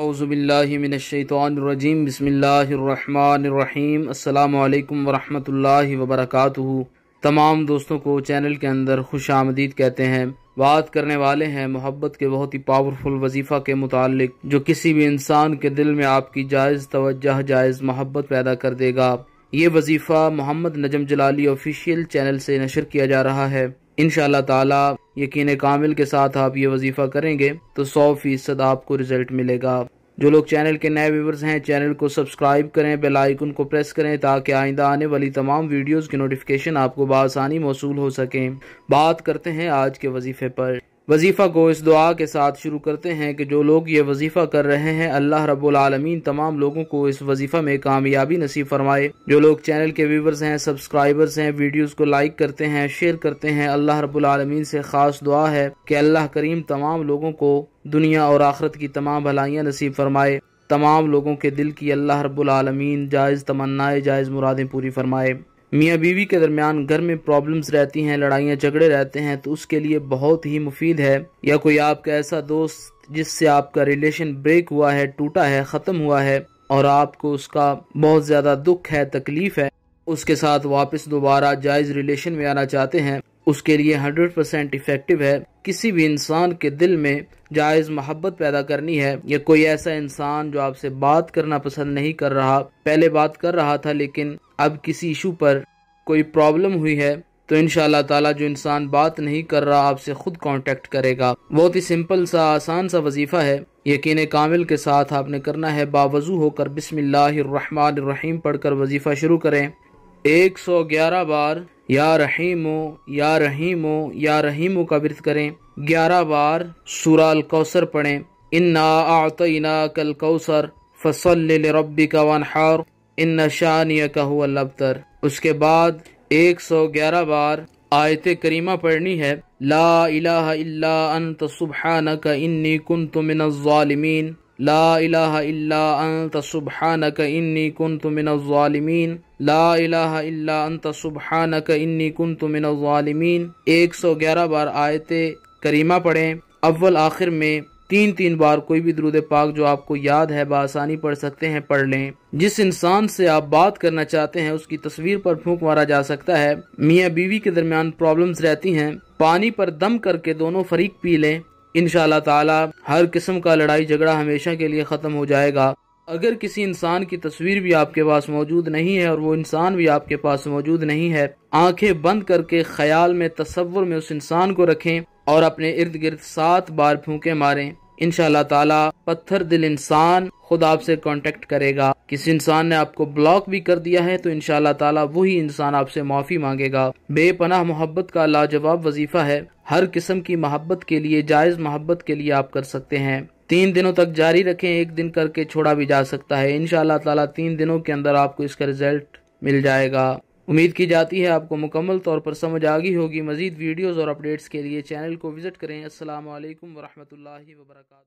اعوذ باللہ من الشیطان الرجیم بسم اللہ الرحمن الرحیم السلام علیکم ورحمت اللہ وبرکاتہ تمام دوستوں کو چینل کے اندر خوش آمدید کہتے ہیں بات کرنے والے ہیں محبت کے بہت ہی پاورفل وظیفہ کے متعلق جو کسی بھی انسان کے دل میں آپ کی جائز توجہ جائز محبت پیدا کر دے گا یہ وظیفہ محمد نجم جلالی آفیشیل چینل سے نشر کیا جا رہا ہے انشاءاللہ تعالی یقین کامل کے ساتھ آپ یہ وظیفہ کریں گے تو سو فیصد آپ کو ریزلٹ ملے گا جو لوگ چینل کے نئے ویورز ہیں چینل کو سبسکرائب کریں بیل آئیکن کو پریس کریں تاکہ آئندہ آنے والی تمام ویڈیوز کی نوٹیفیکیشن آپ کو بآسانی موصول ہو سکیں بات کرتے ہیں آج کے وظیفے پر وظیفہ کو اس دعا کے ساتھ شروع کرتے ہیں کہ جو لوگ یہ وظیفہ کر رہے ہیں اللہ رب العالمین تمام لوگوں کو اس وظیفہ میں کامیابی نصیب فرمائے جو لوگ چینل کے ویورز ہیں سبسکرائبرز ہیں ویڈیوز کو لائک کرتے ہیں شیئر کرتے ہیں اللہ رب العالمین سے خاص دعا ہے کہ اللہ کریم تمام لوگوں کو دنیا اور آخرت کی تمام بھلائیاں نصیب فرمائے تمام لوگوں کے دل کی اللہ رب العالمین جائز تمنائے جائز مرادیں پوری فرمائے میاں بیوی کے درمیان گھر میں پرابلمز رہتی ہیں لڑائیاں جگڑے رہتے ہیں تو اس کے لیے بہت ہی مفید ہے یا کوئی آپ کا ایسا دوست جس سے آپ کا ریلیشن بریک ہوا ہے ٹوٹا ہے ختم ہوا ہے اور آپ کو اس کا بہت زیادہ دکھ ہے تکلیف ہے اس کے ساتھ واپس دوبارہ جائز ریلیشن میں آنا چاہتے ہیں اس کے لیے ہنڈریڈ پرسینٹ افیکٹو ہے کسی بھی انسان کے دل میں جائز محبت پیدا کرنی ہے یا کوئی ایسا انسان جو آپ سے بات کرنا پسند نہیں کر رہا پہلے بات کر رہا تھا لیکن اب کسی ایشو پر کوئی پرابلم ہوئی ہے تو شاء اللہ تعالیٰ جو انسان بات نہیں کر رہا آپ سے خود کانٹیکٹ کرے گا بہت ہی سمپل سا آسان سا وظیفہ ہے یقین کامل کے ساتھ آپ نے کرنا ہے باوضو ہو کر بسم اللہ الرحمن الرحیم پڑھ کر وظیفہ شروع کریں ایک سو گیارہ بار یا رحیم و یا رحیم و یا رحیم کا ورد کریں گیارہ بار سرال پڑھیں اِنَّا کل کو فَصَلِّ لِرَبِّكَ ونہار ان شانیہ کا اللہ اس کے بعد ایک سو گیارہ بار آیت کریمہ پڑھنی ہے لا الہ الا انت سبحانک انی کنت من الظالمین لا الہ الا انت سبحانک انی کنت من الظالمین لا الہ الا انت سبحانک انی کنت من الظالمین ایک سو گیارہ بار آیت کریمہ پڑھیں اول آخر میں تین تین بار کوئی بھی درود پاک جو آپ کو یاد ہے بآسانی پڑھ سکتے ہیں پڑھ لیں جس انسان سے آپ بات کرنا چاہتے ہیں اس کی تصویر پر پھونک مارا جا سکتا ہے میاں بیوی کے درمیان پرابلمز رہتی ہیں پانی پر دم کر کے دونوں فریق پی لیں انشاءاللہ تعالی اللہ ہر قسم کا لڑائی جھگڑا ہمیشہ کے لیے ختم ہو جائے گا اگر کسی انسان کی تصویر بھی آپ کے پاس موجود نہیں ہے اور وہ انسان بھی آپ کے پاس موجود نہیں ہے آنکھیں بند کر کے خیال میں تصور میں اس انسان کو رکھیں اور اپنے ارد گرد سات بار پھونکے ماریں انشاءاللہ تعالی اللہ تعالیٰ پتھر دل انسان خود آپ سے کانٹیکٹ کرے گا کسی انسان نے آپ کو بلاک بھی کر دیا ہے تو انشاءاللہ تعالی اللہ تعالیٰ وہی انسان آپ سے معافی مانگے گا بے پناہ محبت کا لاجواب وظیفہ ہے ہر قسم کی محبت کے لیے جائز محبت کے لیے آپ کر سکتے ہیں تین دنوں تک جاری رکھیں ایک دن کر کے چھوڑا بھی جا سکتا ہے انشاءاللہ اللہ تعالیٰ تین دنوں کے اندر آپ کو اس کا ریزلٹ مل جائے گا امید کی جاتی ہے آپ کو مکمل طور پر سمجھ آگی ہوگی مزید ویڈیوز اور اپڈیٹس کے لیے چینل کو وزٹ کریں السلام علیکم ورحمۃ اللہ وبرکاتہ